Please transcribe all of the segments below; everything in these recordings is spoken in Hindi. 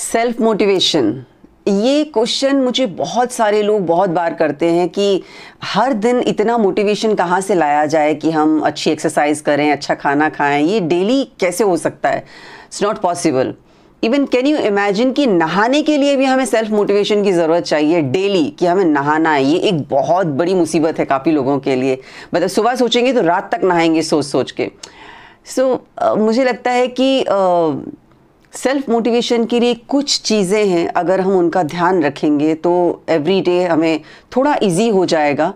सेल्फ मोटिवेशन ये क्वेश्चन मुझे बहुत सारे लोग बहुत बार करते हैं कि हर दिन इतना मोटिवेशन कहाँ से लाया जाए कि हम अच्छी एक्सरसाइज करें अच्छा खाना खाएं ये डेली कैसे हो सकता है it's not possible even can you imagine कि नहाने के लिए भी हमें सेल्फ मोटिवेशन की ज़रूरत चाहिए डेली कि हमें नहाना है ये एक बहुत बड़ी मुसीबत है काफ़ी लोगों के लिए मतलब सुबह सोचेंगे तो रात तक नहाएंगे सोच सोच के सो so, uh, मुझे लगता है कि uh, सेल्फ मोटिवेशन के लिए कुछ चीज़ें हैं अगर हम उनका ध्यान रखेंगे तो एवरी डे हमें थोड़ा इजी हो जाएगा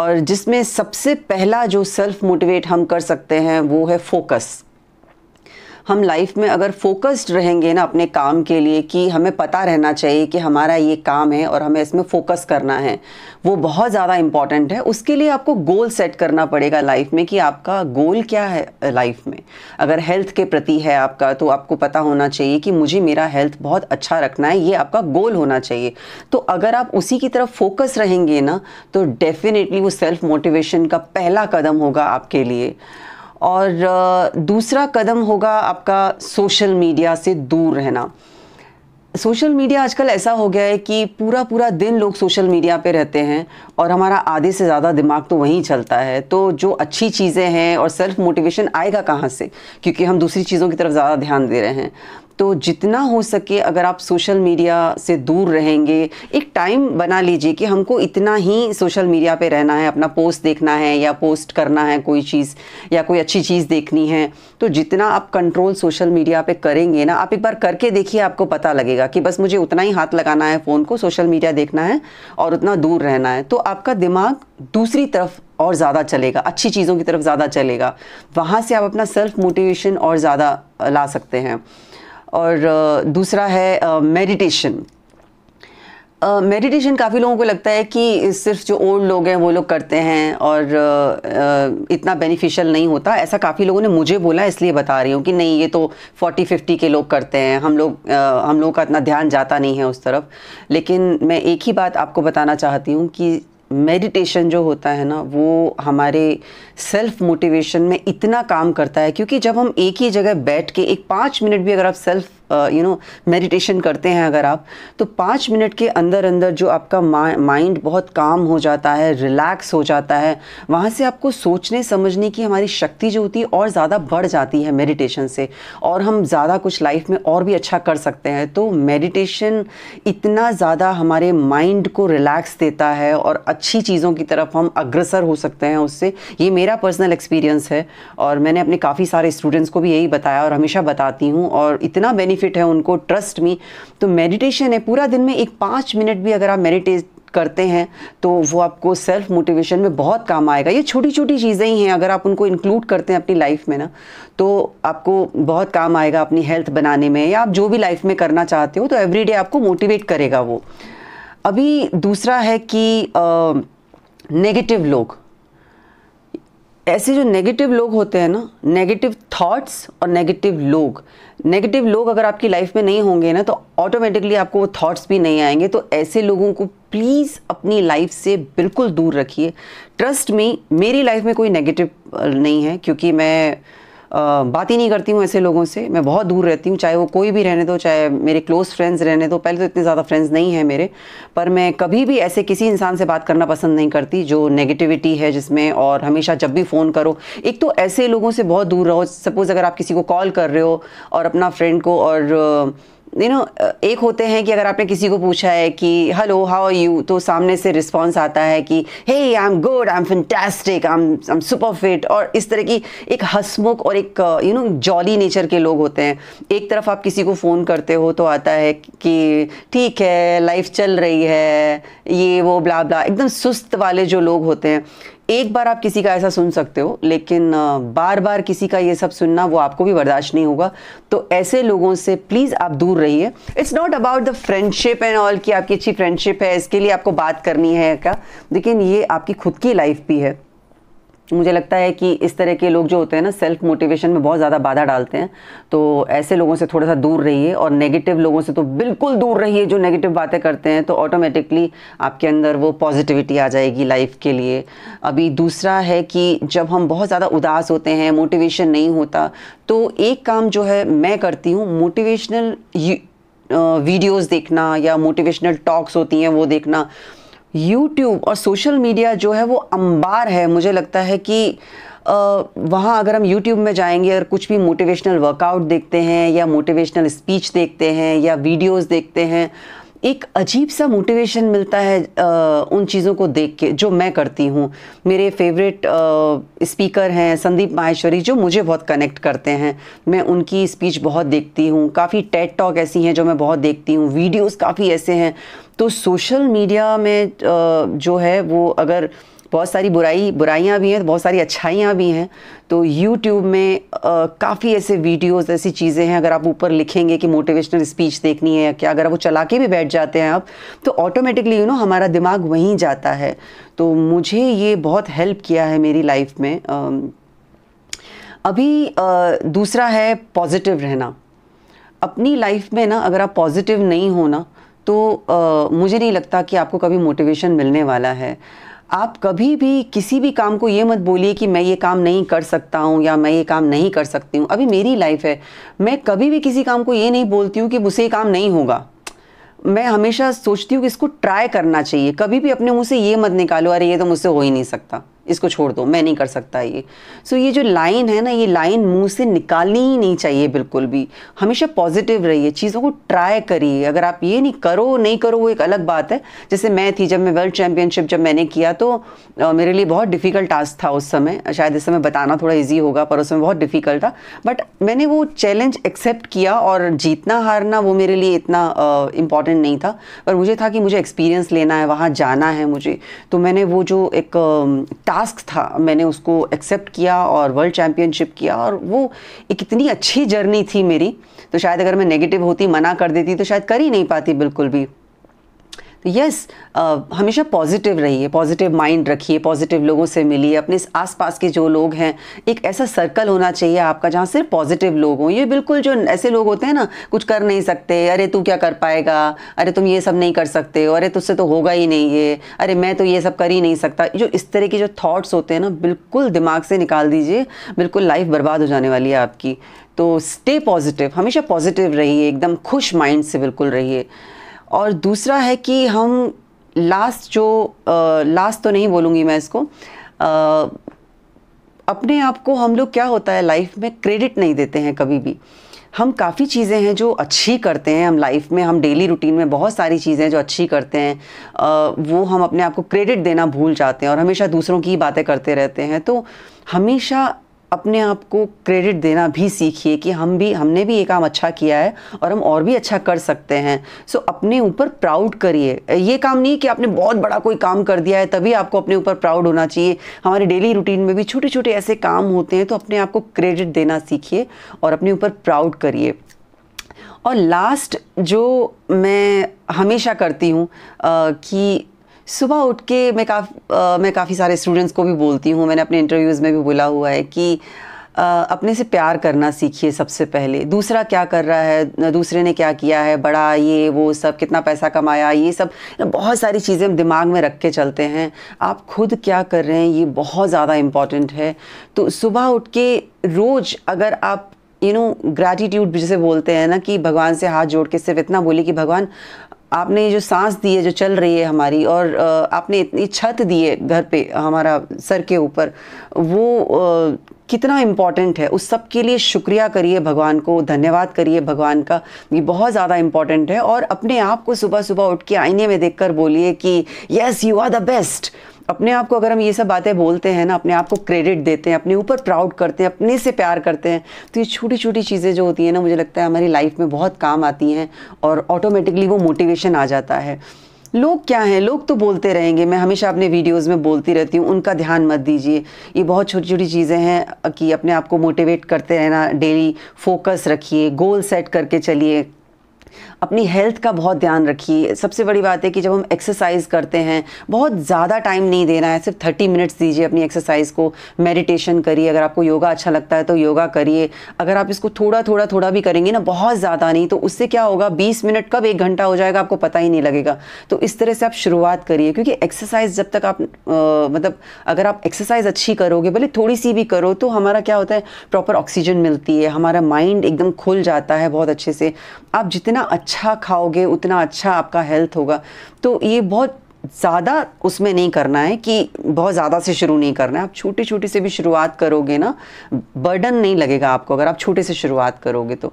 और जिसमें सबसे पहला जो सेल्फ मोटिवेट हम कर सकते हैं वो है फोकस हम लाइफ में अगर फोकस्ड रहेंगे ना अपने काम के लिए कि हमें पता रहना चाहिए कि हमारा ये काम है और हमें इसमें फोकस करना है वो बहुत ज़्यादा इम्पॉर्टेंट है उसके लिए आपको गोल सेट करना पड़ेगा लाइफ में कि आपका गोल क्या है लाइफ में अगर हेल्थ के प्रति है आपका तो आपको पता होना चाहिए कि मुझे मेरा हेल्थ बहुत अच्छा रखना है ये आपका गोल होना चाहिए तो अगर आप उसी की तरफ फोकस रहेंगे ना तो डेफिनेटली वो सेल्फ मोटिवेशन का पहला कदम होगा आपके लिए और दूसरा कदम होगा आपका सोशल मीडिया से दूर रहना सोशल मीडिया आजकल ऐसा हो गया है कि पूरा पूरा दिन लोग सोशल मीडिया पे रहते हैं और हमारा आधे से ज़्यादा दिमाग तो वहीं चलता है तो जो अच्छी चीज़ें हैं और सेल्फ मोटिवेशन आएगा कहाँ से क्योंकि हम दूसरी चीज़ों की तरफ ज़्यादा ध्यान दे रहे हैं तो जितना हो सके अगर आप सोशल मीडिया से दूर रहेंगे एक टाइम बना लीजिए कि हमको इतना ही सोशल मीडिया पे रहना है अपना पोस्ट देखना है या पोस्ट करना है कोई चीज़ या कोई अच्छी चीज़ देखनी है तो जितना आप कंट्रोल सोशल मीडिया पे करेंगे ना आप एक बार करके देखिए आपको पता लगेगा कि बस मुझे उतना ही हाथ लगाना है फ़ोन को सोशल मीडिया देखना है और उतना दूर रहना है तो आपका दिमाग दूसरी तरफ और ज़्यादा चलेगा अच्छी चीज़ों की तरफ ज़्यादा चलेगा वहाँ से आप अपना सेल्फ मोटिवेशन और ज़्यादा ला सकते हैं और दूसरा है मेडिटेशन मेडिटेशन काफ़ी लोगों को लगता है कि सिर्फ जो ओल्ड लोग हैं वो लोग करते हैं और इतना बेनिफिशियल नहीं होता ऐसा काफ़ी लोगों ने मुझे बोला इसलिए बता रही हूँ कि नहीं ये तो 40 50 के लोग करते हैं हम लोग हम लोगों का इतना ध्यान जाता नहीं है उस तरफ लेकिन मैं एक ही बात आपको बताना चाहती हूँ कि मेडिटेशन जो होता है ना वो हमारे सेल्फ मोटिवेशन में इतना काम करता है क्योंकि जब हम एक ही जगह बैठ के एक पाँच मिनट भी अगर आप सेल्फ यू नो मेडिटेशन करते हैं अगर आप तो पाँच मिनट के अंदर अंदर जो आपका माइंड बहुत काम हो जाता है रिलैक्स हो जाता है वहाँ से आपको सोचने समझने की हमारी शक्ति जो होती है और ज़्यादा बढ़ जाती है मेडिटेशन से और हम ज़्यादा कुछ लाइफ में और भी अच्छा कर सकते हैं तो मेडिटेशन इतना ज़्यादा हमारे माइंड को रिलैक्स देता है और अच्छी चीज़ों की तरफ हम अग्रसर हो सकते हैं उससे ये मेरा पर्सनल एक्सपीरियंस है और मैंने अपने काफ़ी सारे स्टूडेंट्स को भी यही बताया और हमेशा बताती हूँ और इतना बेनिफिट बेनिफिट है उनको ट्रस्ट मी तो मेडिटेशन है पूरा दिन में एक पाँच मिनट भी अगर आप मेडिटेट करते हैं तो वो आपको सेल्फ मोटिवेशन में बहुत काम आएगा ये छोटी छोटी चीज़ें ही हैं अगर आप उनको इंक्लूड करते हैं अपनी लाइफ में ना तो आपको बहुत काम आएगा अपनी हेल्थ बनाने में या आप जो भी लाइफ में करना चाहते हो तो एवरीडे आपको मोटिवेट करेगा वो अभी दूसरा है कि नेगेटिव लोग ऐसे जो नेगेटिव लोग होते हैं ना नेगेटिव थॉट्स और नेगेटिव लोग नेगेटिव लोग अगर आपकी लाइफ में नहीं होंगे ना तो ऑटोमेटिकली आपको वो थॉट्स भी नहीं आएंगे तो ऐसे लोगों को प्लीज़ अपनी लाइफ से बिल्कुल दूर रखिए ट्रस्ट में मेरी लाइफ में कोई नेगेटिव नहीं है क्योंकि मैं बात ही नहीं करती हूँ ऐसे लोगों से मैं बहुत दूर रहती हूँ चाहे वो कोई भी रहने दो चाहे मेरे क्लोज़ फ्रेंड्स रहने दो पहले तो इतने ज़्यादा फ्रेंड्स नहीं है मेरे पर मैं कभी भी ऐसे किसी इंसान से बात करना पसंद नहीं करती जो नेगेटिविटी है जिसमें और हमेशा जब भी फ़ोन करो एक तो ऐसे लोगों से बहुत दूर रहो सपोज़ अगर आप किसी को कॉल कर रहे हो और अपना फ्रेंड को और यू नो uh, एक होते हैं कि अगर आपने किसी को पूछा है कि हेलो हाउ आर यू तो सामने से रिस्पॉन्स आता है कि hey I am good I am fantastic I am I am super fit और इस तरह की एक हसमुख और एक यू नो जॉली नेचर के लोग होते हैं एक तरफ आप किसी को फ़ोन करते हो तो आता है कि ठीक है लाइफ चल रही है ये वो ब्ला ब्ला एकदम सुस्त वाले जो लोग होते हैं एक बार आप किसी का ऐसा सुन सकते हो लेकिन बार बार किसी का ये सब सुनना वो आपको भी बर्दाश्त नहीं होगा तो ऐसे लोगों से प्लीज़ आप दूर रहिए it's not about the friendship and all कि आपकी अच्छी फ्रेंडशिप है इसके लिए आपको बात करनी है क्या लेकिन ये आपकी खुद की लाइफ भी है मुझे लगता है कि इस तरह के लोग जो होते हैं ना सेल्फ मोटिवेशन में बहुत ज़्यादा बाधा डालते हैं तो ऐसे लोगों से थोड़ा सा दूर रहिए और नेगेटिव लोगों से तो बिल्कुल दूर रहिए जो नेगेटिव बातें करते हैं तो ऑटोमेटिकली आपके अंदर वो पॉजिटिविटी आ जाएगी लाइफ के लिए अभी दूसरा है कि जब हम बहुत ज़्यादा उदास होते हैं मोटिवेशन नहीं होता तो एक काम जो है मैं करती हूँ मोटिवेशनल वीडियोज़ देखना या मोटिवेशनल टॉक्स होती हैं वो देखना यूट्यूब और सोशल मीडिया जो है वो अंबार है मुझे लगता है कि वहाँ अगर हम यूट्यूब में जाएंगे अगर कुछ भी मोटिवेशनल वर्कआउट देखते हैं या मोटिवेशनल स्पीच देखते हैं या वीडियोस देखते हैं एक अजीब सा मोटिवेशन मिलता है आ, उन चीज़ों को देख के जो मैं करती हूँ मेरे फेवरेट स्पीकर हैं संदीप माहेश्वरी जो मुझे बहुत कनेक्ट करते हैं मैं उनकी स्पीच बहुत देखती हूँ काफ़ी टेट टॉक ऐसी हैं जो मैं बहुत देखती हूँ वीडियोस काफ़ी ऐसे हैं तो सोशल मीडिया में आ, जो है वो अगर बहुत सारी बुराई बुराइयाँ भी हैं बहुत सारी अच्छाइयाँ भी हैं तो यूट्यूब में काफ़ी ऐसे वीडियोस ऐसी चीज़ें हैं अगर आप ऊपर लिखेंगे कि मोटिवेशनल स्पीच देखनी है या क्या अगर वो चला के भी बैठ जाते हैं आप तो ऑटोमेटिकली यू नो हमारा दिमाग वहीं जाता है तो मुझे ये बहुत हेल्प किया है मेरी लाइफ में अभी दूसरा है पॉजिटिव रहना अपनी लाइफ में ना अगर आप पॉजिटिव नहीं हो ना तो आ, मुझे नहीं लगता कि आपको कभी मोटिवेशन मिलने वाला है आप कभी भी किसी भी काम को ये मत बोलिए कि मैं ये काम नहीं कर सकता हूँ या मैं ये काम नहीं कर सकती हूँ अभी मेरी लाइफ है मैं कभी भी किसी काम को ये नहीं बोलती हूँ कि मुझसे ये काम नहीं होगा मैं हमेशा सोचती हूँ कि इसको ट्राई करना चाहिए कभी भी अपने मुँह से ये मत निकालो अरे ये तो मुझसे हो ही नहीं सकता इसको छोड़ दो मैं नहीं कर सकता ये सो so, ये जो लाइन है ना ये लाइन मुंह से निकालनी ही नहीं चाहिए बिल्कुल भी हमेशा पॉजिटिव रहिए चीज़ों को ट्राई करिए अगर आप ये नहीं करो नहीं करो वो एक अलग बात है जैसे मैं थी जब मैं वर्ल्ड चैम्पियनशिप जब मैंने किया तो आ, मेरे लिए बहुत डिफ़िकल्ट टास्क था उस समय शायद इस समय बताना थोड़ा ईजी होगा पर उस समय बहुत डिफ़िकल्ट था बट मैंने वो चैलेंज एक्सेप्ट किया और जीतना हारना वो मेरे लिए इतना इम्पॉर्टेंट नहीं था पर मुझे था कि मुझे एक्सपीरियंस लेना है वहाँ जाना है मुझे तो मैंने वो जो एक टास्क टास्क था मैंने उसको एक्सेप्ट किया और वर्ल्ड चैम्पियनशिप किया और वो एक इतनी अच्छी जर्नी थी मेरी तो शायद अगर मैं नेगेटिव होती मना कर देती तो शायद कर ही नहीं पाती बिल्कुल भी तो यस हमेशा पॉजिटिव रहिए पॉजिटिव माइंड रखिए पॉजिटिव लोगों से मिलिए अपने आसपास के जो लोग हैं एक ऐसा सर्कल होना चाहिए आपका जहाँ सिर्फ पॉजिटिव लोग हों ये बिल्कुल जो ऐसे लोग होते हैं ना कुछ कर नहीं सकते अरे तू क्या कर पाएगा अरे तुम ये सब नहीं कर सकते हो अरे तुझसे तो होगा ही नहीं ये अरे मैं तो ये सब कर ही नहीं सकता जो इस तरह के जो थाट्स होते हैं ना बिल्कुल दिमाग से निकाल दीजिए बिल्कुल लाइफ बर्बाद हो जाने वाली है आपकी तो स्टे पॉजिटिव हमेशा पॉजिटिव रहिए एकदम खुश माइंड से बिल्कुल रहिए और दूसरा है कि हम लास्ट जो लास्ट तो नहीं बोलूँगी मैं इसको आ, अपने आप को हम लोग क्या होता है लाइफ में क्रेडिट नहीं देते हैं कभी भी हम काफ़ी चीज़ें हैं जो अच्छी करते हैं हम लाइफ में हम डेली रूटीन में बहुत सारी चीज़ें जो अच्छी करते हैं वो हम अपने आप को क्रेडिट देना भूल जाते हैं और हमेशा दूसरों की बातें करते रहते हैं तो हमेशा अपने आप को क्रेडिट देना भी सीखिए कि हम भी हमने भी ये काम अच्छा किया है और हम और भी अच्छा कर सकते हैं सो so, अपने ऊपर प्राउड करिए ये काम नहीं कि आपने बहुत बड़ा कोई काम कर दिया है तभी आपको अपने ऊपर प्राउड होना चाहिए हमारे डेली रूटीन में भी छोटे छोटे ऐसे काम होते हैं तो अपने आप को क्रेडिट देना सीखिए और अपने ऊपर प्राउड करिए और लास्ट जो मैं हमेशा करती हूँ कि सुबह उठ के मैं काफ़ मैं काफ़ी सारे स्टूडेंट्स को भी बोलती हूँ मैंने अपने इंटरव्यूज़ में भी बोला हुआ है कि आ, अपने से प्यार करना सीखिए सबसे पहले दूसरा क्या कर रहा है दूसरे ने क्या किया है बड़ा ये वो सब कितना पैसा कमाया ये सब बहुत सारी चीज़ें हम दिमाग में रख के चलते हैं आप खुद क्या कर रहे हैं ये बहुत ज़्यादा इम्पॉर्टेंट है तो सुबह उठ के रोज़ अगर आप यू नो ग्रैटिट्यूड जिसे बोलते हैं ना कि भगवान से हाथ जोड़ के सिर्फ इतना बोले कि भगवान आपने ये जो सांस दी है जो चल रही है हमारी और आपने इतनी छत दी है घर पे हमारा सर के ऊपर वो कितना इम्पॉर्टेंट है उस सब के लिए शुक्रिया करिए भगवान को धन्यवाद करिए भगवान का ये बहुत ज़्यादा इम्पॉर्टेंट है और अपने आप को सुबह सुबह उठ के आईने में देखकर बोलिए कि yes you are the best अपने आप को अगर हम ये सब बातें बोलते हैं ना अपने आप को क्रेडिट देते हैं अपने ऊपर प्राउड करते हैं अपने से प्यार करते हैं तो ये छोटी छोटी चीज़ें जो होती हैं ना मुझे लगता है हमारी लाइफ में बहुत काम आती हैं और ऑटोमेटिकली वो मोटिवेशन आ जाता है लोग क्या हैं लोग तो बोलते रहेंगे मैं हमेशा अपने वीडियोस में बोलती रहती हूँ उनका ध्यान मत दीजिए ये बहुत छोटी छोटी चीज़ें हैं कि अपने आप को मोटिवेट करते रहना डेली फोकस रखिए गोल सेट करके चलिए अपनी हेल्थ का बहुत ध्यान रखिए सबसे बड़ी बात है कि जब हम एक्सरसाइज करते हैं बहुत ज़्यादा टाइम नहीं देना है सिर्फ थर्टी मिनट्स दीजिए अपनी एक्सरसाइज को मेडिटेशन करिए अगर आपको योगा अच्छा लगता है तो योगा करिए अगर आप इसको थोड़ा थोड़ा थोड़ा भी करेंगे ना बहुत ज़्यादा नहीं तो उससे क्या होगा बीस मिनट कब एक घंटा हो जाएगा आपको पता ही नहीं लगेगा तो इस तरह से आप शुरुआत करिए क्योंकि एक्सरसाइज जब तक आप मतलब अगर आप एक्सरसाइज अच्छी करोगे भले थोड़ी सी भी करो तो हमारा क्या होता है प्रॉपर ऑक्सीजन मिलती है हमारा माइंड एकदम खुल जाता है बहुत अच्छे से आप जितना अच्छा अच्छा खाओगे उतना अच्छा आपका हेल्थ होगा तो ये बहुत ज़्यादा उसमें नहीं करना है कि बहुत ज़्यादा से शुरू नहीं करना है आप छोटी छोटी से भी शुरुआत करोगे ना बर्डन नहीं लगेगा आपको अगर आप छोटे से शुरुआत करोगे तो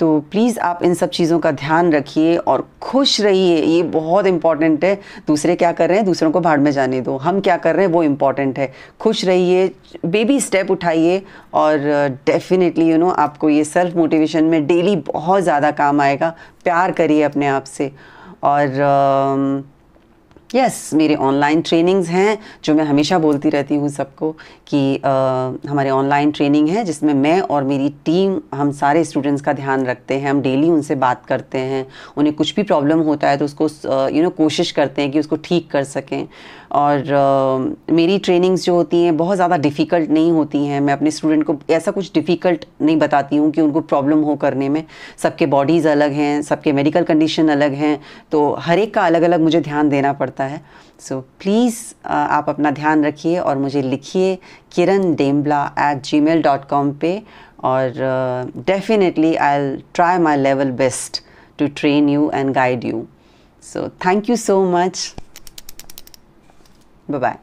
तो प्लीज़ आप इन सब चीज़ों का ध्यान रखिए और खुश रहिए ये बहुत इंपॉर्टेंट है दूसरे क्या कर रहे हैं दूसरों को भाड़ में जाने दो हम क्या कर रहे हैं वो इम्पॉर्टेंट है खुश रहिए बेबी स्टेप उठाइए और डेफिनेटली यू नो आपको ये सेल्फ मोटिवेशन में डेली बहुत ज़्यादा काम आएगा प्यार करिए अपने आप से और uh, यस yes, मेरे ऑनलाइन ट्रेनिंग्स हैं जो मैं हमेशा बोलती रहती हूँ सबको कि आ, हमारे ऑनलाइन ट्रेनिंग है जिसमें मैं और मेरी टीम हम सारे स्टूडेंट्स का ध्यान रखते हैं हम डेली उनसे बात करते हैं उन्हें कुछ भी प्रॉब्लम होता है तो उसको यू नो कोशिश करते हैं कि उसको ठीक कर सकें और uh, मेरी ट्रेनिंग्स जो होती हैं बहुत ज़्यादा डिफ़िकल्ट नहीं होती हैं मैं अपने स्टूडेंट को ऐसा कुछ डिफ़िकल्ट नहीं बताती हूँ कि उनको प्रॉब्लम हो करने में सबके बॉडीज़ अलग हैं सबके मेडिकल कंडीशन अलग हैं तो हर एक का अलग अलग मुझे ध्यान देना पड़ता है सो so, प्लीज़ आप अपना ध्यान रखिए और मुझे लिखिए Kiran Dembla at Gmail dot com पर और definitely I try my level best to train you and guide you so thank you so much Bye bye.